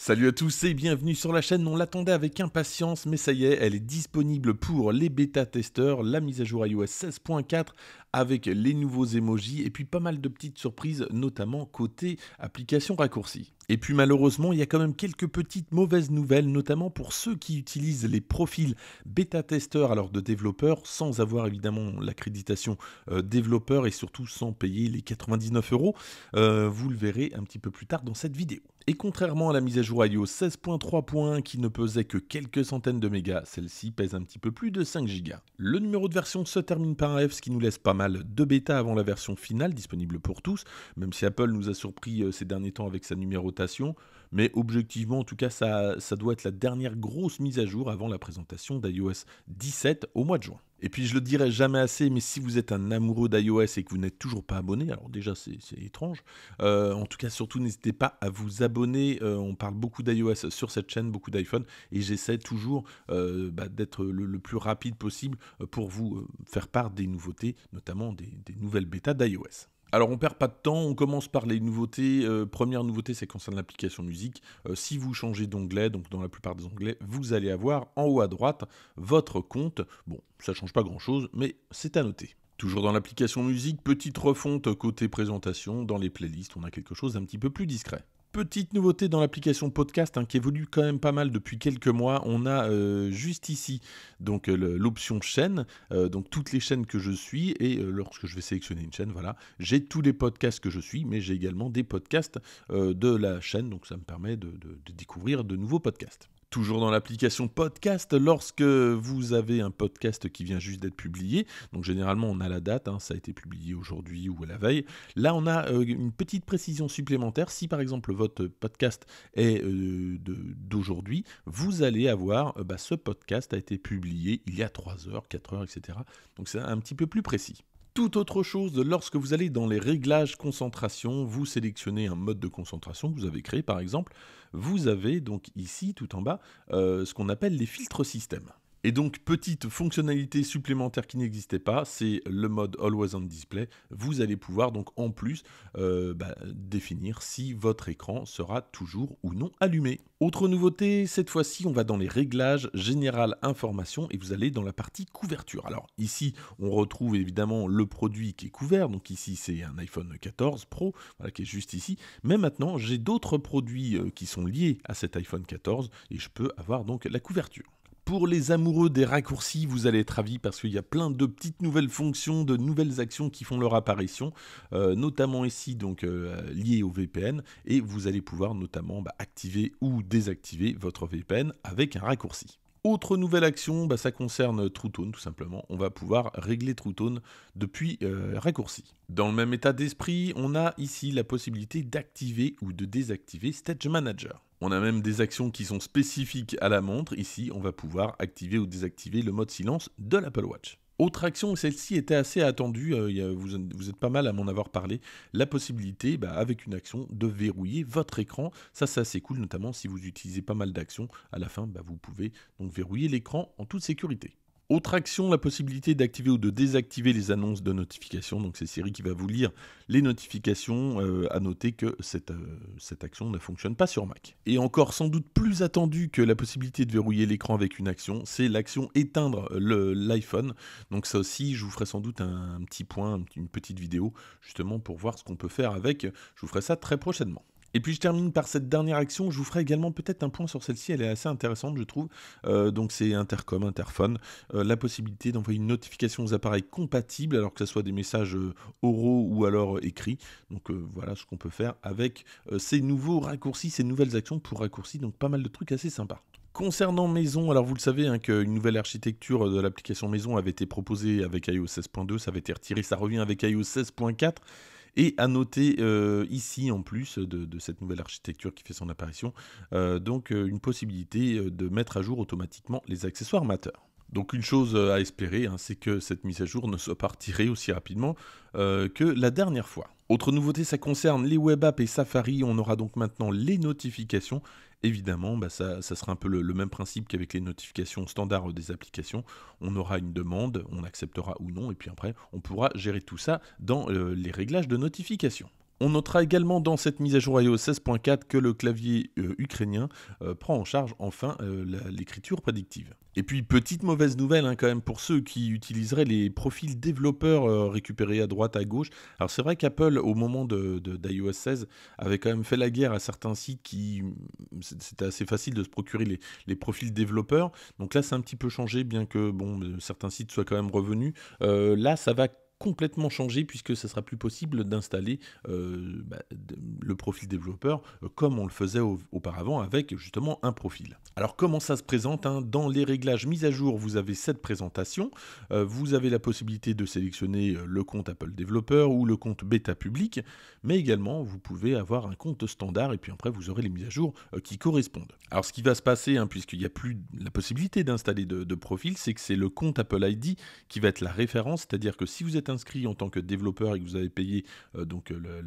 Salut à tous et bienvenue sur la chaîne, on l'attendait avec impatience mais ça y est, elle est disponible pour les bêta-testeurs, la mise à jour iOS 16.4 avec les nouveaux emojis et puis pas mal de petites surprises, notamment côté application raccourcie. Et puis malheureusement, il y a quand même quelques petites mauvaises nouvelles, notamment pour ceux qui utilisent les profils bêta-testeurs alors de développeurs, sans avoir évidemment l'accréditation euh, développeur et surtout sans payer les 99 euros. Euh, vous le verrez un petit peu plus tard dans cette vidéo. Et contrairement à la mise à jour iOS 16.3.1 qui ne pesait que quelques centaines de mégas, celle-ci pèse un petit peu plus de 5 gigas. Le numéro de version se termine par un F, ce qui nous laisse pas mal bêta bêta avant la version finale, disponible pour tous, même si Apple nous a surpris euh, ces derniers temps avec sa numérotation. Mais objectivement, en tout cas, ça, ça doit être la dernière grosse mise à jour avant la présentation d'iOS 17 au mois de juin. Et puis je le dirai jamais assez, mais si vous êtes un amoureux d'iOS et que vous n'êtes toujours pas abonné, alors déjà c'est étrange, euh, en tout cas surtout n'hésitez pas à vous abonner, euh, on parle beaucoup d'iOS sur cette chaîne, beaucoup d'iPhone, et j'essaie toujours euh, bah, d'être le, plus rapide possible pour vous faire part des nouveautés, notamment des nouvelles bêtas d'iOS. Alors on perd pas de temps, on commence par les nouveautés. Euh, première nouveauté, c'est concernant l'application musique. Euh, si vous changez d'onglet, donc dans la plupart des onglets, vous allez avoir en haut à droite votre compte. Bon, ça change pas grand-chose, mais c'est à noter. Toujours dans l'application musique, petite refonte côté présentation, dans les playlists, on a quelque chose d'un petit peu plus discret. Petite nouveauté dans l'application podcast hein, qui évolue quand même pas mal depuis quelques mois, on a euh, juste ici donc euh, l'option chaîne, euh, donc toutes les chaînes que je suis et lorsque je vais sélectionner une chaîne, voilà, j'ai tous les podcasts que je suis, mais j'ai également des podcasts de la chaîne, donc ça me permet de découvrir de nouveaux podcasts. Toujours dans l'application podcast, lorsque vous avez un podcast qui vient juste d'être publié, donc généralement on a la date, hein, ça a été publié aujourd'hui ou à la veille, là on a euh, une petite précision supplémentaire, si par exemple votre podcast est euh, d'aujourd'hui, vous allez avoir, euh, bah, ce podcast a été publié il y a 3 heures, 4 heures, etc. Donc c'est un petit peu plus précis tout autre chose lorsque vous allez dans les réglages concentration, vous sélectionnez un mode de concentration que vous avez créé par exemple, vous avez donc ici tout en bas euh, ce qu'on appelle les filtres système. Et donc, petite fonctionnalité supplémentaire qui n'existait pas, c'est le mode Always on Display. Vous allez pouvoir donc en plus euh, bah, définir si votre écran sera toujours ou non allumé. Autre nouveauté, cette fois-ci, on va dans les réglages général information et vous allez dans la partie couverture. Alors ici, on retrouve évidemment le produit qui est couvert. Donc ici, c'est un iPhone 14 Pro voilà, qui est juste ici. Mais maintenant, j'ai d'autres produits euh, qui sont liés à cet iPhone 14 et je peux avoir donc la couverture. Pour les amoureux des raccourcis, vous allez être ravis parce qu'il y a plein de petites nouvelles fonctions, de nouvelles actions qui font leur apparition, euh, notamment ici donc euh, liées au VPN, et vous allez pouvoir notamment bah, activer ou désactiver votre VPN avec un raccourci. Autre nouvelle action, bah, ça concerne TrueTone tout simplement. On va pouvoir régler TrueTone depuis euh, raccourci. Dans le même état d'esprit, on a ici la possibilité d'activer ou de désactiver Stage Manager. On a même des actions qui sont spécifiques à la montre. Ici, on va pouvoir activer ou désactiver le mode silence de l'Apple Watch. Autre action, celle-ci était assez attendue, euh, vous, êtes pas mal à m'en avoir parlé, la possibilité, bah, avec une action, de verrouiller votre écran. Ça, c'est assez cool, notamment si vous utilisez pas mal d'actions. À la fin, bah, vous pouvez donc verrouiller l'écran en toute sécurité. Autre action, la possibilité d'activer ou de désactiver les annonces de notification. Donc c'est Siri qui va vous lire les notifications. Euh, à noter que cette, euh, cette action ne fonctionne pas sur Mac. Et encore sans doute plus attendu que la possibilité de verrouiller l'écran avec une action, c'est l'action éteindre l'iPhone. Donc ça aussi, je vous ferai sans doute un petit point, une petite vidéo justement pour voir ce qu'on peut faire avec. Je vous ferai ça très prochainement. Et puis je termine par cette dernière action. Je vous ferai également peut-être un point sur celle-ci. Elle est assez intéressante, je trouve. Euh, donc c'est Intercom, Interphone. Euh, la possibilité d'envoyer une notification aux appareils compatibles, alors que ce soit des messages euh, oraux ou alors écrits. Donc voilà ce qu'on peut faire avec ces nouveaux raccourcis, ces nouvelles actions pour raccourcis. Donc pas mal de trucs assez sympas. Concernant maison, alors vous le savez hein, qu'une nouvelle architecture de l'application maison avait été proposée avec iOS 16.2, ça avait été retiré, ça revient avec iOS 16.4. Et à noter euh, ici, en plus de, cette nouvelle architecture qui fait son apparition, euh, donc euh, une possibilité de mettre à jour automatiquement les accessoires amateurs. Donc une chose à espérer, hein, c'est que cette mise à jour ne soit pas retirée aussi rapidement que la dernière fois. Autre nouveauté, ça concerne les web apps et Safari. On aura donc maintenant les notifications évidemment, bah, ça, sera un peu le, même principe qu'avec les notifications standards euh, des applications. On aura une demande, on acceptera ou non, et puis après, on pourra gérer tout ça dans euh, les réglages de notification. On notera également dans cette mise à jour iOS 16.4 que le clavier euh, ukrainien euh, prend en charge enfin euh, l'écriture prédictive. Et puis petite mauvaise nouvelle hein, quand même pour ceux qui utiliseraient les profils développeurs récupérés à droite à gauche. Alors c'est vrai qu'Apple au moment d'iOS 16 avait quand même fait la guerre à certains sites qui mm, c'était assez facile de se procurer les, les profils développeurs. Donc là c'est un petit peu changé bien que bon certains sites soient quand même revenus. là ça va complètement changé puisque ce sera plus possible d'installer euh, bah, le profil développeur euh, comme on le faisait auparavant avec justement un profil. Alors comment ça se présente hein Dans les réglages mises à jour, vous avez cette présentation. Euh, vous avez la possibilité de sélectionner le compte Apple développeur ou le compte bêta public, mais également vous pouvez avoir un compte standard et puis après vous aurez les mises à jour qui correspondent. Alors ce qui va se passer, hein, puisqu'il n'y a plus la possibilité d'installer de, de profil, c'est que c'est le compte Apple ID qui va être la référence, c'est-à-dire que si vous êtes inscrit en tant que développeur et que vous avez payé euh, donc euh,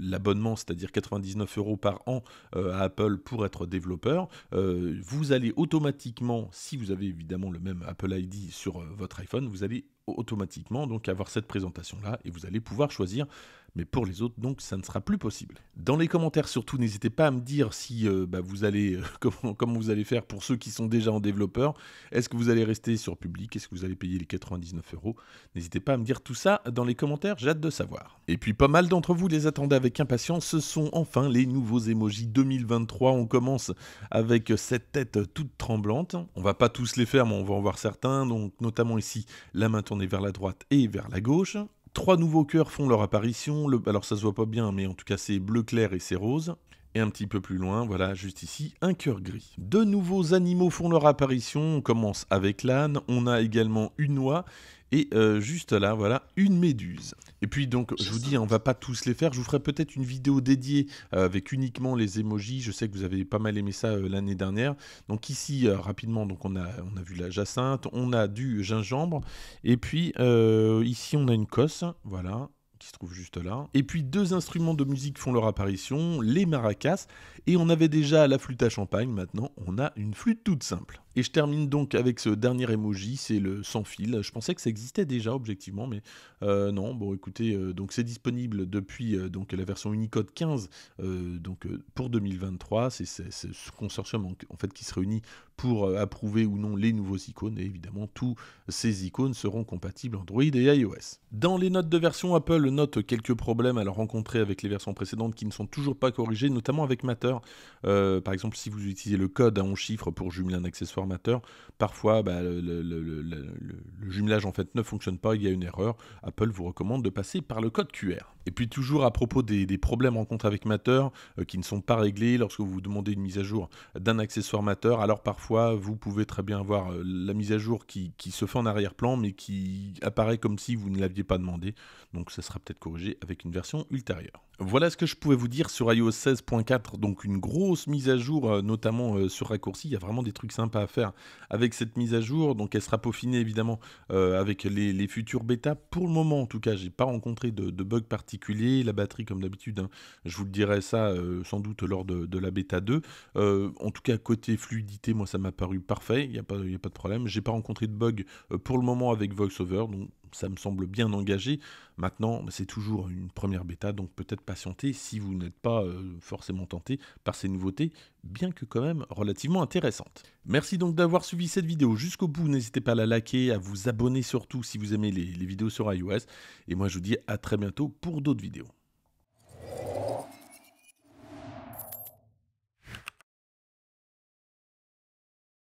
l'abonnement, c'est-à-dire 99 euros par an euh, à Apple pour être développeur, vous allez automatiquement, si vous avez évidemment le même Apple ID sur votre iPhone, vous allez automatiquement donc avoir cette présentation là et vous allez pouvoir choisir mais pour les autres, donc, ça ne sera plus possible. Dans les commentaires, surtout, n'hésitez pas à me dire si euh, bah, vous allez, euh, comment, vous allez faire pour ceux qui sont déjà en développeur. Est-ce que vous allez rester sur public Est-ce que vous allez payer les 99 euros N'hésitez pas à me dire tout ça dans les commentaires, j'ai hâte de savoir. Et puis, pas mal d'entre vous les attendaient avec impatience, ce sont enfin les nouveaux emojis 2023. On commence avec cette tête toute tremblante. On va pas tous les faire, mais on va en voir certains, donc notamment ici, la main tournée vers la droite et vers la gauche. Trois nouveaux cœurs font leur apparition. alors ça se voit pas bien, mais en tout cas c'est bleu clair et c'est rose. Et un petit peu plus loin, voilà, juste ici, un cœur gris. Deux nouveaux animaux font leur apparition. On commence avec l'âne. On a également une oie et euh, juste là, voilà, une méduse. Et puis donc, je vous dis, on va pas tous les faire. Je vous ferai peut-être une vidéo dédiée euh, avec uniquement les emojis. Je sais que vous avez pas mal aimé ça euh, l'année dernière. Donc ici, rapidement, donc on a, on a vu la jacinthe, on a du gingembre. Et puis ici, on a une cosse, voilà, qui se trouve juste là. Et puis deux instruments de musique font leur apparition, les maracas. Et on avait déjà la flûte à champagne, maintenant on a une flûte toute simple. Et je termine donc avec ce dernier emoji, c'est le sans fil. Je pensais que ça existait déjà objectivement, mais euh, non. Bon, écoutez, euh, donc c'est disponible depuis euh, donc la version Unicode 15, donc pour 2023. C'est ce consortium en, fait qui se réunit pour approuver ou non les nouveaux icônes. Et évidemment, tous ces icônes seront compatibles Android et iOS. Dans les notes de version, Apple note quelques problèmes à rencontrer avec les versions précédentes qui ne sont toujours pas corrigées notamment avec Matter. par exemple, si vous utilisez le code à 11 chiffres pour jumeler un accessoire parfois bah, le, le, jumelage en fait ne fonctionne pas, il y a une erreur. Apple vous recommande de passer par le code QR. Et puis toujours à propos des, problèmes rencontrés avec Matter euh, qui ne sont pas réglés lorsque vous demandez une mise à jour d'un accessoire Matter, alors parfois vous pouvez très bien avoir euh, la mise à jour qui, se fait en arrière-plan mais qui apparaît comme si vous ne l'aviez pas demandé. Donc ça sera peut-être corrigé avec une version ultérieure. Voilà ce que je pouvais vous dire sur iOS 16.4, donc une grosse mise à jour, euh, notamment sur raccourci. Il y a vraiment des trucs sympas à faire avec cette mise à jour. Donc elle sera peaufinée évidemment avec les, futurs futures bêtas. Pour le moment en tout cas, je n'ai pas rencontré de, bug parti. La batterie, comme d'habitude, hein. je vous le dirai ça euh, sans doute lors de, la bêta 2. Euh, en tout cas, côté fluidité, moi, ça m'a paru parfait. Il n'y a, pas, a pas de problème. J'ai pas rencontré de bug euh, pour le moment avec VoiceOver. Donc, ça me semble bien engagé. Maintenant, bah, c'est toujours une première bêta, donc peut-être patienter si vous n'êtes pas euh, forcément tenté par ces nouveautés, bien que quand même relativement intéressantes. Merci donc d'avoir suivi cette vidéo jusqu'au bout. N'hésitez pas à la liker, à vous abonner surtout si vous aimez les vidéos sur iOS. Et moi, je vous dis à très bientôt pour d'autres vidéos.